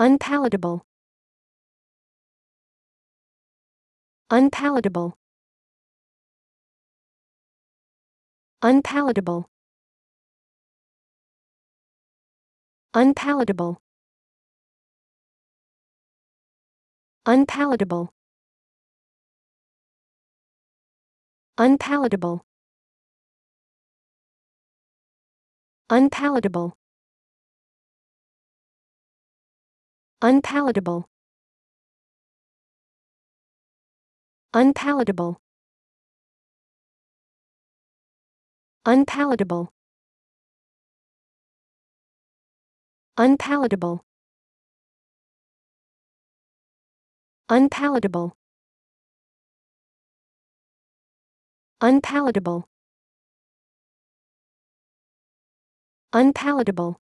unpalatable unpalatable unpalatable unpalatable unpalatable unpalatable unpalatable unpalatable unpalatable unpalatable unpalatable unpalatable unpalatable unpalatable